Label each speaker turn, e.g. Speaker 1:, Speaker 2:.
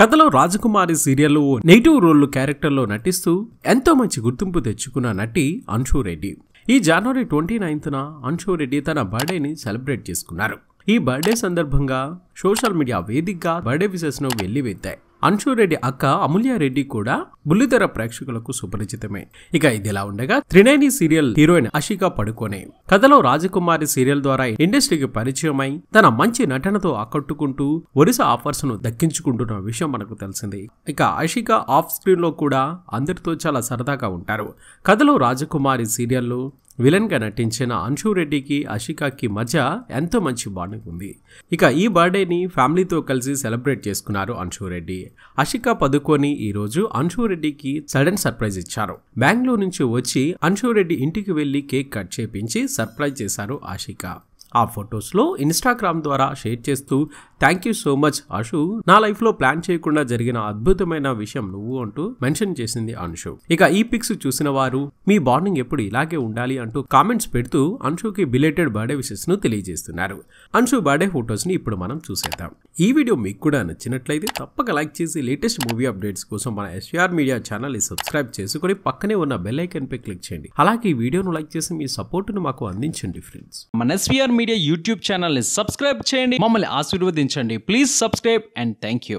Speaker 1: కథలో రాజకుమారి serial negative role క్యారెక్టర్లో నటిస్తూ ఎంతో మంచి గుర్తింపు తెచ్చుకున్న నటి అంశు రెడ్డి ఈ జనవరి ట్వంటీ నైన్త్న అంశు రెడ్డి తన బర్త్డేని సెలబ్రేట్ చేసుకున్నారు ఈ బర్త్డే సందర్భంగా సోషల్ మీడియా వేదికగా బర్త్డే వెళ్లి వెల్లివెత్తాయి అంశురెడ్డి అక్క అమూల్యారెడ్డి కూడా బుల్లితెర ప్రేక్షకులకు సుపరిచితమే ఇక ఇదిలా ఉండగా త్రినేని సీరియల్ హీరోయిన్ అషిక పడుకోనే కథలో రాజకుమారి సీరియల్ ద్వారా ఇండస్ట్రీకి పరిచయమై తన మంచి నటనతో ఆకట్టుకుంటూ ఒరిసా ఆఫర్స్ ను దక్కించుకుంటున్న విషయం మనకు తెలిసింది ఇక అషిక ఆఫ్ స్క్రీన్ లో కూడా అందరితో చాలా సరదాగా ఉంటారు కథలో రాజకుమారి సీరియల్లో విలన్గా నటించిన అంశు రెడ్డికి అషికాకి మధ్య ఎంతో మంచి బాండింగ్ ఉంది ఇక ఈ బర్త్డేని ఫ్యామిలీతో కలిసి సెలబ్రేట్ చేసుకున్నారు అంశు రెడ్డి అషిక పదుకొని ఈరోజు అంశు రెడ్డికి సడన్ సర్ప్రైజ్ ఇచ్చారు బెంగళూరు నుంచి వచ్చి అంశు రెడ్డి ఇంటికి వెళ్ళి కేక్ కట్ చేపించి సర్ప్రైజ్ చేశారు అషిక ఆ ఫొటోస్లో ఇన్స్టాగ్రామ్ ద్వారా షేర్ చేస్తూ thank you so much Ashu నా లైఫ్లో ప్లాన్ చేయకుండా జరిగిన అద్భుతమైన విషయం నువ్వు అంటూ మెన్షన్ చేసింది అంశు ఇక ఈ పిక్స్ చూసిన వారు మీ బాండింగ్ ఎప్పుడు ఇలాగే ఉండాలి అంటూ కామెంట్స్ పెడుతూ అన్షుకి బిలేటెడ్ బర్త్డే విషెస్ ను తెలియజేస్తున్నారు అంశు బర్త్డే ఫొటోస్ ని ఇప్పుడు మనం చూసేద్దాం ఈ వీడియో మీకు కూడా నచ్చినట్లయితే తప్పక లైక్ చేసి లేటెస్ట్ మూవీ అప్డేట్స్ కోసం మన ఎస్విఆర్ మీడియా ఛానల్ సబ్స్క్రైబ్ చేసుకుని పక్కనే ఉన్న బెల్ ఐకన్ పై క్లిక్ చేయండి అలాగే ఈ వీడియోను లైక్ చేసి మీ సపోర్ట్ ను మాకు అందించండి ఫ్రెండ్స్ మన ఎస్విఆర్ మీడియా మీడియా యూట్యూబ్ ఛానల్ని సబ్స్క్రైబ్ చేయండి మమ్మల్ని ఆశీర్వదించండి please subscribe and thank you